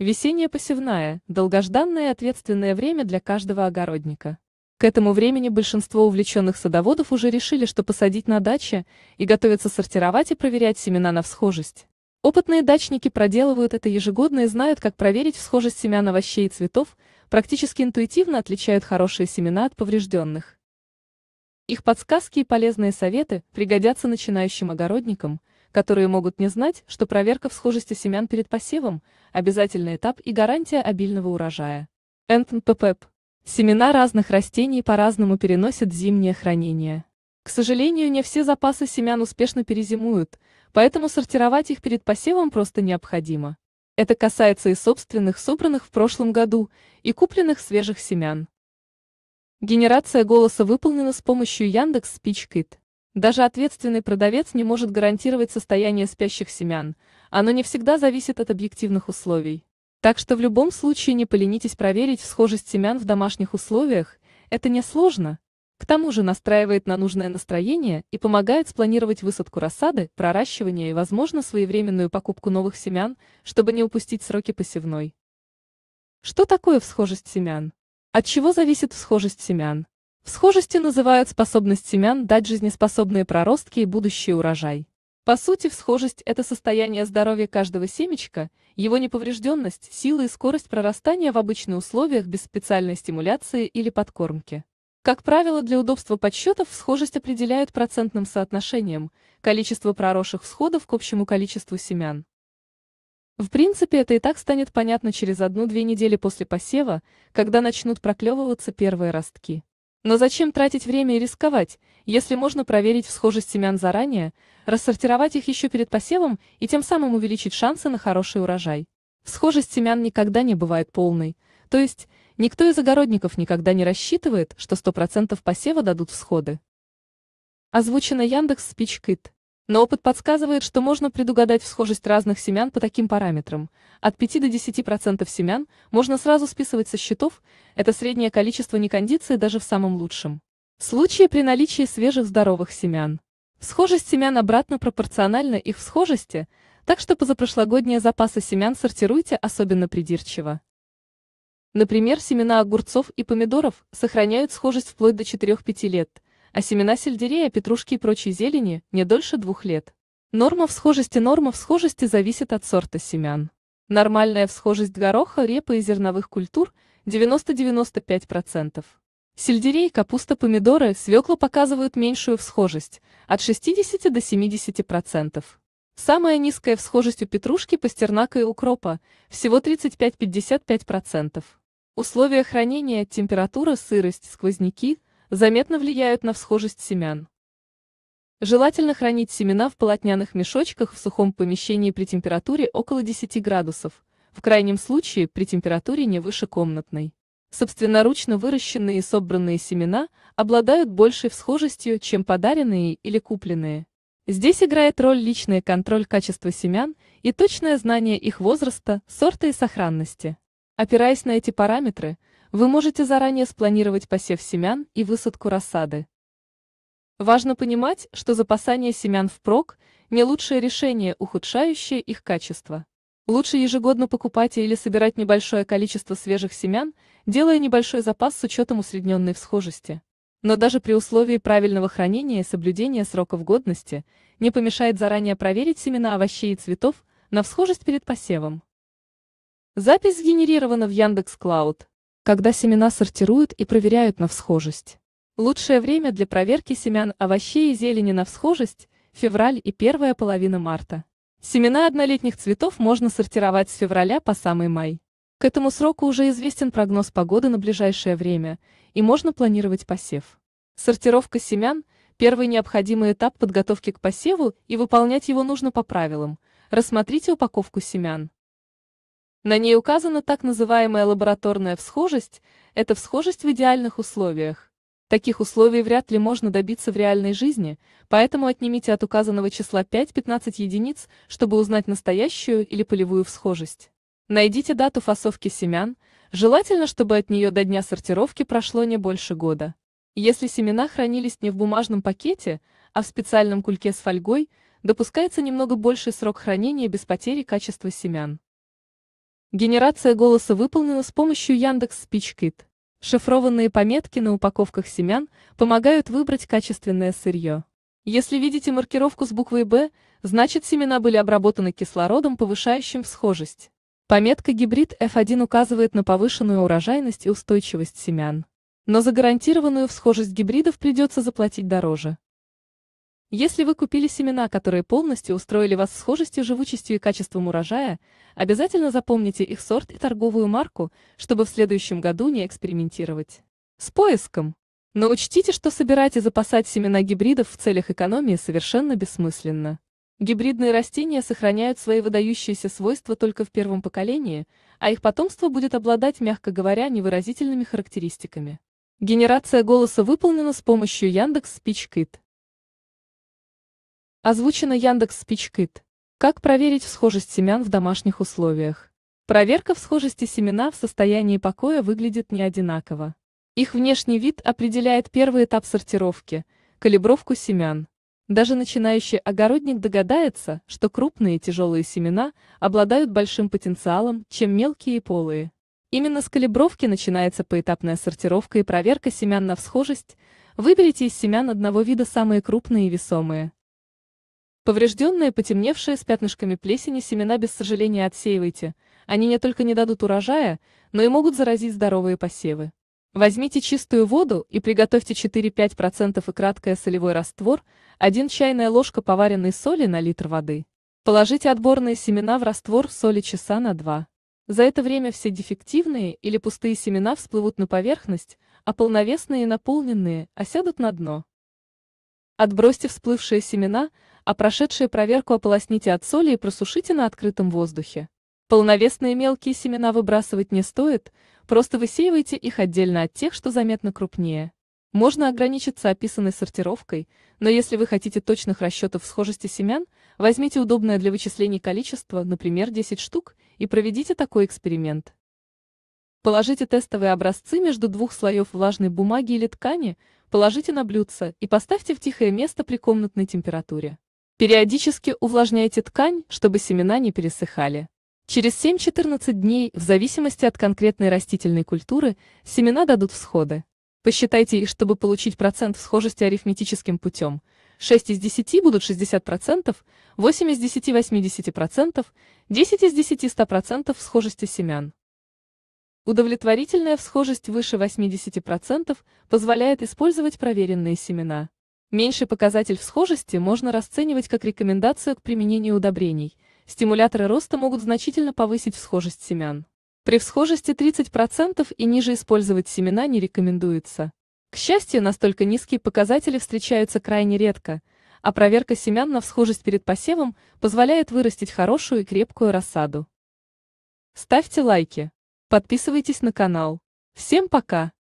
Весенняя посевная – долгожданное и ответственное время для каждого огородника. К этому времени большинство увлеченных садоводов уже решили, что посадить на даче, и готовятся сортировать и проверять семена на всхожесть. Опытные дачники проделывают это ежегодно и знают, как проверить всхожесть семян овощей и цветов, практически интуитивно отличают хорошие семена от поврежденных. Их подсказки и полезные советы пригодятся начинающим огородникам, которые могут не знать, что проверка в схожести семян перед посевом – обязательный этап и гарантия обильного урожая. НППП. Семена разных растений по-разному переносят зимнее хранение. К сожалению, не все запасы семян успешно перезимуют, поэтому сортировать их перед посевом просто необходимо. Это касается и собственных собранных в прошлом году, и купленных свежих семян. Генерация голоса выполнена с помощью Яндекс Спичкит. Даже ответственный продавец не может гарантировать состояние спящих семян, оно не всегда зависит от объективных условий. Так что в любом случае не поленитесь проверить схожесть семян в домашних условиях, это несложно. К тому же настраивает на нужное настроение и помогает спланировать высадку рассады, проращивание и, возможно, своевременную покупку новых семян, чтобы не упустить сроки посевной. Что такое всхожесть семян? От чего зависит всхожесть семян? Схожести называют способность семян дать жизнеспособные проростки и будущий урожай. По сути, всхожесть – это состояние здоровья каждого семечка, его неповрежденность, сила и скорость прорастания в обычных условиях без специальной стимуляции или подкормки. Как правило, для удобства подсчетов всхожесть определяют процентным соотношением количество проросших всходов к общему количеству семян. В принципе, это и так станет понятно через одну-две недели после посева, когда начнут проклевываться первые ростки. Но зачем тратить время и рисковать, если можно проверить всхожесть семян заранее, рассортировать их еще перед посевом и тем самым увеличить шансы на хороший урожай? Схожесть семян никогда не бывает полной, то есть никто из огородников никогда не рассчитывает, что 100% посева дадут всходы. Озвучено Яндекс Спичкит. Но опыт подсказывает, что можно предугадать схожесть разных семян по таким параметрам. От 5 до 10% семян можно сразу списывать со счетов, это среднее количество некондиции даже в самом лучшем. В случае при наличии свежих здоровых семян. Схожесть семян обратно пропорциональна их схожести, так что позапрошлогодние запасы семян сортируйте особенно придирчиво. Например, семена огурцов и помидоров сохраняют схожесть вплоть до 4-5 лет – а семена сельдерея, петрушки и прочей зелени не дольше двух лет. Норма всхожести Норма всхожести зависит от сорта семян. Нормальная всхожесть гороха, репы и зерновых культур 90-95%. Сельдерей, капуста, помидоры, свекла показывают меньшую всхожесть от 60 до 70%. Самая низкая всхожесть у петрушки, пастернака и укропа – всего 35-55%. Условия хранения, температура, сырость, сквозняки – заметно влияют на всхожесть семян. Желательно хранить семена в полотняных мешочках в сухом помещении при температуре около 10 градусов, в крайнем случае при температуре не выше комнатной. Собственноручно выращенные и собранные семена обладают большей всхожестью, чем подаренные или купленные. Здесь играет роль личный контроль качества семян и точное знание их возраста, сорта и сохранности. Опираясь на эти параметры – вы можете заранее спланировать посев семян и высадку рассады. Важно понимать, что запасание семян впрок – не лучшее решение, ухудшающее их качество. Лучше ежегодно покупать или собирать небольшое количество свежих семян, делая небольшой запас с учетом усредненной всхожести. Но даже при условии правильного хранения и соблюдения сроков годности не помешает заранее проверить семена овощей и цветов на всхожесть перед посевом. Запись сгенерирована в Яндекс.Клауд когда семена сортируют и проверяют на всхожесть. Лучшее время для проверки семян овощей и зелени на всхожесть – февраль и первая половина марта. Семена однолетних цветов можно сортировать с февраля по самый май. К этому сроку уже известен прогноз погоды на ближайшее время, и можно планировать посев. Сортировка семян – первый необходимый этап подготовки к посеву, и выполнять его нужно по правилам. Рассмотрите упаковку семян. На ней указана так называемая лабораторная всхожесть, это всхожесть в идеальных условиях. Таких условий вряд ли можно добиться в реальной жизни, поэтому отнимите от указанного числа 5-15 единиц, чтобы узнать настоящую или полевую всхожесть. Найдите дату фасовки семян, желательно, чтобы от нее до дня сортировки прошло не больше года. Если семена хранились не в бумажном пакете, а в специальном кульке с фольгой, допускается немного больший срок хранения без потери качества семян. Генерация голоса выполнена с помощью Яндекс Спичкит. Шифрованные пометки на упаковках семян помогают выбрать качественное сырье. Если видите маркировку с буквой «Б», значит семена были обработаны кислородом, повышающим всхожесть. Пометка «Гибрид F1» указывает на повышенную урожайность и устойчивость семян. Но за гарантированную всхожесть гибридов придется заплатить дороже. Если вы купили семена, которые полностью устроили вас схожестью, живучестью и качеством урожая, обязательно запомните их сорт и торговую марку, чтобы в следующем году не экспериментировать. С поиском. Но учтите, что собирать и запасать семена гибридов в целях экономии совершенно бессмысленно. Гибридные растения сохраняют свои выдающиеся свойства только в первом поколении, а их потомство будет обладать, мягко говоря, невыразительными характеристиками. Генерация голоса выполнена с помощью Яндекс Speech Озвучено Яндекс Спичкит. Как проверить схожесть семян в домашних условиях? Проверка в схожести семена в состоянии покоя выглядит не одинаково. Их внешний вид определяет первый этап сортировки – калибровку семян. Даже начинающий огородник догадается, что крупные и тяжелые семена обладают большим потенциалом, чем мелкие и полые. Именно с калибровки начинается поэтапная сортировка и проверка семян на всхожесть. Выберите из семян одного вида самые крупные и весомые. Поврежденные, потемневшие с пятнышками плесени семена без сожаления отсеивайте, они не только не дадут урожая, но и могут заразить здоровые посевы. Возьмите чистую воду и приготовьте 4-5% и краткое солевой раствор, 1 чайная ложка поваренной соли на литр воды. Положите отборные семена в раствор соли часа на 2. За это время все дефективные или пустые семена всплывут на поверхность, а полновесные и наполненные осядут на дно. Отбросьте всплывшие семена – а прошедшие проверку ополосните от соли и просушите на открытом воздухе. Полновесные мелкие семена выбрасывать не стоит, просто высеивайте их отдельно от тех, что заметно крупнее. Можно ограничиться описанной сортировкой, но если вы хотите точных расчетов схожести семян, возьмите удобное для вычислений количество, например, 10 штук, и проведите такой эксперимент. Положите тестовые образцы между двух слоев влажной бумаги или ткани, положите на блюдце и поставьте в тихое место при комнатной температуре. Периодически увлажняйте ткань, чтобы семена не пересыхали. Через 7-14 дней, в зависимости от конкретной растительной культуры, семена дадут всходы. Посчитайте их, чтобы получить процент схожести арифметическим путем. 6 из 10 будут 60%, 8 из 10 – 80%, 10 из 10 – 100% схожести семян. Удовлетворительная всхожесть выше 80% позволяет использовать проверенные семена. Меньший показатель в схожести можно расценивать как рекомендацию к применению удобрений. Стимуляторы роста могут значительно повысить всхожесть семян. При всхожести 30% и ниже использовать семена не рекомендуется. К счастью, настолько низкие показатели встречаются крайне редко, а проверка семян на всхожесть перед посевом позволяет вырастить хорошую и крепкую рассаду. Ставьте лайки. Подписывайтесь на канал. Всем пока!